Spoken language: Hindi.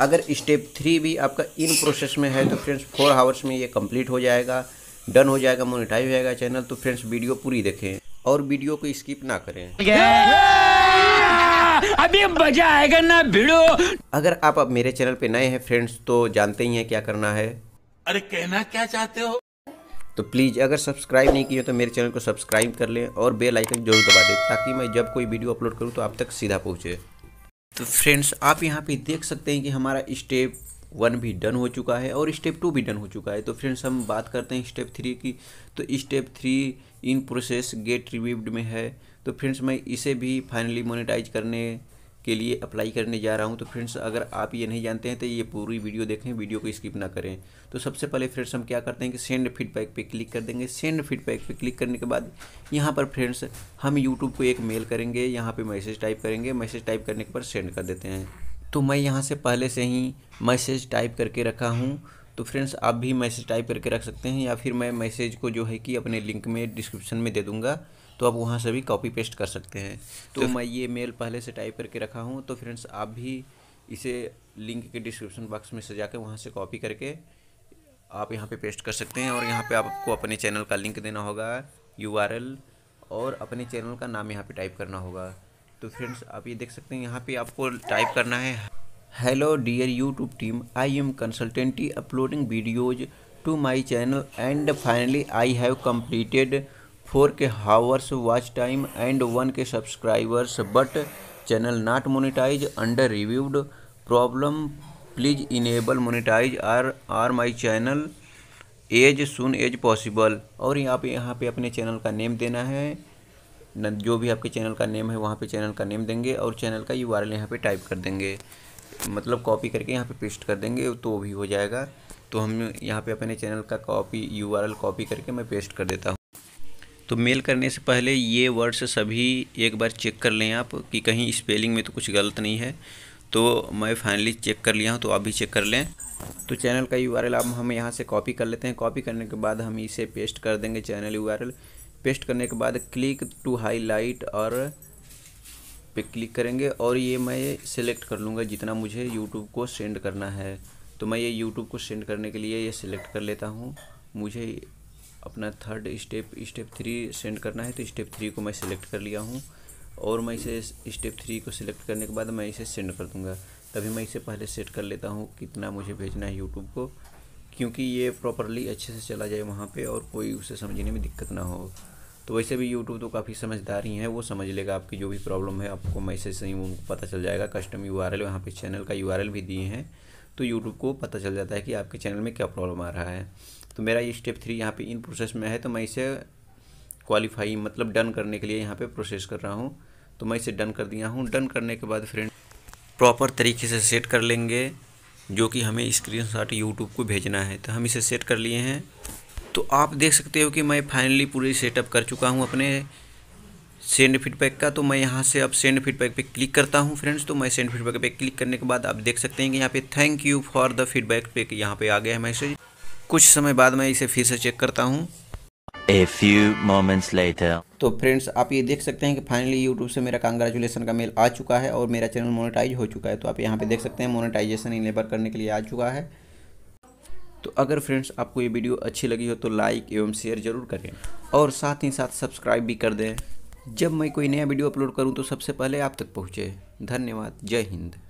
अगर स्टेप थ्री भी आपका इन प्रोसेस में है तो फ्रेंड्स फोर आवर्स में ये कंप्लीट हो जाएगा डन हो जाएगा मोनिटाइज हो जाएगा चैनल तो फ्रेंड्स वीडियो पूरी देखें और वीडियो को स्किप ना करें अभी मजा आएगा ना भिड़ो अगर आप अब मेरे चैनल पे नए हैं फ्रेंड्स तो जानते ही हैं क्या करना है अरे कहना क्या चाहते हो तो प्लीज़ अगर सब्सक्राइब नहीं किए तो मेरे चैनल को सब्सक्राइब कर लें और बेल आइकन जरूर दबा दें ताकि मैं जब कोई वीडियो अपलोड करूं तो आप तक सीधा पहुंचे तो फ्रेंड्स आप यहाँ पे देख सकते हैं कि हमारा स्टेप वन भी डन हो चुका है और स्टेप टू भी डन हो चुका है तो फ्रेंड्स हम बात करते हैं स्टेप थ्री की तो step three in process get reviewed में है तो फ्रेंड्स मैं इसे भी फाइनली मोनेटाइज करने के लिए अप्लाई करने जा रहा हूँ तो फ्रेंड्स अगर आप ये नहीं जानते हैं तो ये पूरी वीडियो देखें वीडियो को स्किप ना करें तो सबसे पहले फ्रेंड्स हम क्या करते हैं कि सेंड फीडबैक पे क्लिक कर देंगे सेंड फीडबैक पे क्लिक करने के बाद यहाँ पर फ्रेंड्स हम यूट्यूब को एक मेल करेंगे यहाँ पर मैसेज टाइप करेंगे मैसेज टाइप करने के बाद सेंड कर देते हैं तो मैं यहाँ से पहले से ही मैसेज टाइप करके रखा हूँ तो फ्रेंड्स आप भी मैसेज टाइप करके रख सकते हैं या फिर मैं मैसेज को जो है कि अपने लिंक में डिस्क्रिप्शन में दे दूँगा तो आप वहाँ से भी कॉपी पेस्ट कर सकते हैं तो, तो मैं ये मेल पहले से टाइप करके रखा हूँ तो फ्रेंड्स आप भी इसे लिंक के डिस्क्रिप्शन बॉक्स में सजा के वहाँ से कॉपी करके आप यहाँ पे पेस्ट कर सकते हैं और यहाँ पे आपको अपने चैनल का लिंक देना होगा यू और अपने चैनल का नाम यहाँ पर टाइप करना होगा तो फ्रेंड्स आप ये देख सकते हैं यहाँ पे आपको टाइप करना है hello dear YouTube team I am consistently uploading videos to my channel and finally I have completed four K hours watch time and one K subscribers but channel not monetize under reviewed problem please enable monetize are are my channel as soon as possible और यहाँ आप यहाँ पे अपने चैनल का नेम देना है जो भी आपके चैनल का नेम है वहाँ पे चैनल का नेम देंगे और चैनल का यू आर यहाँ पर टाइप कर देंगे मतलब कॉपी करके यहाँ पे पेस्ट कर देंगे तो भी हो जाएगा तो हम यहाँ पे अपने चैनल का कॉपी यू कॉपी करके मैं पेस्ट कर देता हूँ तो मेल करने से पहले ये वर्ड्स सभी एक बार चेक कर लें आप कि कहीं स्पेलिंग में तो कुछ गलत नहीं है तो मैं फाइनली चेक कर लिया हूँ तो आप भी चेक कर लें तो चैनल का यू आर आप हम यहाँ से कॉपी कर लेते हैं कॉपी करने के बाद हम इसे पेस्ट कर देंगे चैनल यू पेस्ट करने के बाद क्लिक टू हाईलाइट और पे क्लिक करेंगे और ये मैं सिलेक्ट कर लूँगा जितना मुझे यूट्यूब को सेंड करना है तो मैं ये यूट्यूब को सेंड करने के लिए ये सिलेक्ट कर लेता हूँ मुझे अपना third step step three send करना है तो स्टेप थ्री को मैं सिलेक्ट कर लिया हूँ और मैं इसे स्टेप थ्री को सिलेक्ट करने के बाद मैं इसे सेंड कर दूँगा तभी मैं इसे पहले सेट कर लेता हूँ कितना मुझे भेजना है यूट्यूब को क्योंकि ये प्रॉपरली अच्छे से चला जाए वहाँ पे और कोई उसे समझने में दिक्कत ना हो तो वैसे भी यूट्यूब तो काफ़ी समझदार ही है वो समझ लेगा आपकी जो भी प्रॉब्लम है आपको मैसेज से ही उनको पता चल जाएगा custom U R L channel का यू आर एल भी दिए हैं तो यूट्यूब को पता चल जाता है कि आपके चैनल में क्या प्रॉब्लम आ रहा है तो मेरा ये स्टेप थ्री यहाँ पर इन प्रोसेस में है तो मैं इसे क्वालिफाई मतलब डन करने के लिए यहाँ पे प्रोसेस कर रहा हूँ तो मैं इसे डन कर दिया हूँ डन करने के बाद फ्रेंड प्रॉपर तरीके से सेट कर लेंगे जो कि हमें स्क्रीन शॉट यूट्यूब को भेजना है तो हम इसे सेट कर लिए हैं तो आप देख सकते हो कि मैं फाइनली पूरी सेटअप कर चुका हूँ अपने सेंड फीडबैक का तो मैं यहाँ से अब सेंड फीडबैक पे क्लिक करता हूँ फ्रेंड्स तो मैं सेंड फीडबैक पे क्लिक करने के बाद आप देख सकते हैं कि यहाँ पे thank you for the feedback पे यहाँ पे आ गया है मैसेज कुछ समय बाद मैं इसे फिर से चेक करता हूँ ए फ्यू मोमेंट्स लेटर तो फ्रेंड्स आप ये देख सकते हैं कि फाइनली यूट्यूब से मेरा कंग्रेचुलेसन का मेल आ चुका है और मेरा चैनल मोनिटाइज हो चुका है तो आप यहाँ पे देख सकते हैं मोनिटाइजेशन इनेबल करने के लिए आ चुका है तो अगर फ्रेंड्स आपको ये वीडियो अच्छी लगी हो तो लाइक एवं शेयर जरूर करें और साथ ही साथ सब्सक्राइब भी कर दें जब मैं कोई नया वीडियो अपलोड करूँ तो सबसे पहले आप तक पहुँचे धन्यवाद जय हिंद